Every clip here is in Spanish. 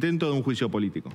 intento de un juicio político.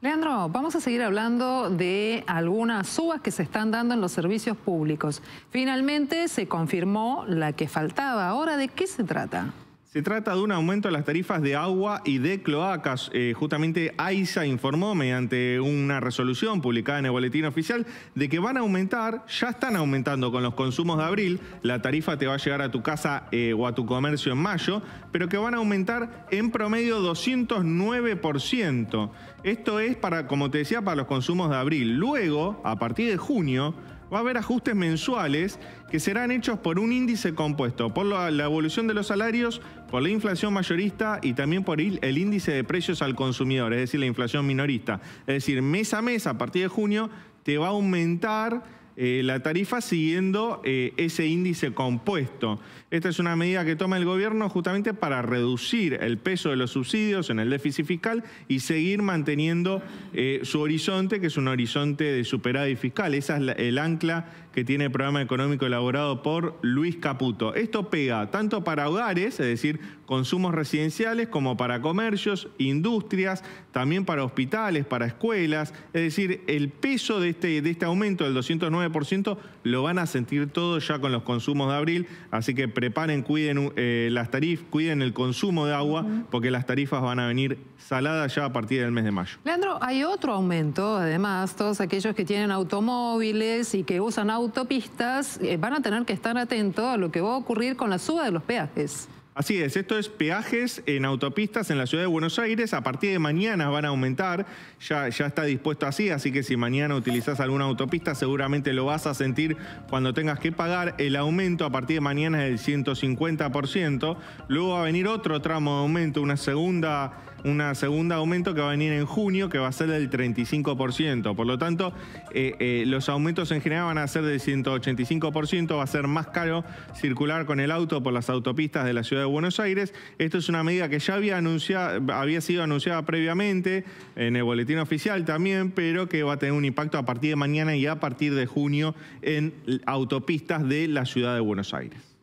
Leandro, vamos a seguir hablando de algunas subas que se están dando en los servicios públicos. Finalmente se confirmó la que faltaba. Ahora, ¿de qué se trata? Se trata de un aumento de las tarifas de agua y de cloacas. Eh, justamente AISA informó mediante una resolución publicada en el boletín oficial de que van a aumentar, ya están aumentando con los consumos de abril, la tarifa te va a llegar a tu casa eh, o a tu comercio en mayo, pero que van a aumentar en promedio 209%. Esto es para, como te decía, para los consumos de abril. Luego, a partir de junio, va a haber ajustes mensuales que serán hechos por un índice compuesto por la, evolución de los salarios, por la inflación mayorista y también por el índice de precios al consumidor, es decir, la inflación minorista. Es decir, mes a mes, a partir de junio, te va a aumentar eh, la tarifa siguiendo eh, ese índice compuesto. Esta es una medida que toma el gobierno justamente para reducir el peso de los subsidios en el déficit fiscal y seguir manteniendo eh, su horizonte, que es un horizonte de superávit fiscal. Esa es el ancla que tiene el programa económico elaborado por Luis Caputo. Esto pega tanto para hogares, es decir, consumos residenciales, como para comercios, industrias, también para hospitales, para escuelas. Es decir, el peso de este, de este aumento del 209 ciento lo van a sentir todo ya con los consumos de abril, así que preparen, cuiden eh, las tarifas, cuiden el consumo de agua, porque las tarifas van a venir saladas ya a partir del mes de mayo. Leandro, hay otro aumento, además, todos aquellos que tienen automóviles y que usan autopistas eh, van a tener que estar atentos a lo que va a ocurrir con la suba de los peajes. Así es, esto es peajes en autopistas en la ciudad de Buenos Aires. A partir de mañana van a aumentar, ya, ya está dispuesto así, así que si mañana utilizás alguna autopista seguramente lo vas a sentir cuando tengas que pagar. El aumento a partir de mañana es del 150%, luego va a venir otro tramo de aumento, una segunda una segunda aumento que va a venir en junio, que va a ser del 35%. Por lo tanto, eh, eh, los aumentos en general van a ser del 185%, va a ser más caro circular con el auto por las autopistas de la ciudad de Buenos Aires. Esto es una medida que ya había, anunciado, había sido anunciada previamente en el boletín oficial también, pero que va a tener un impacto a partir de mañana y a partir de junio en autopistas de la ciudad de Buenos Aires.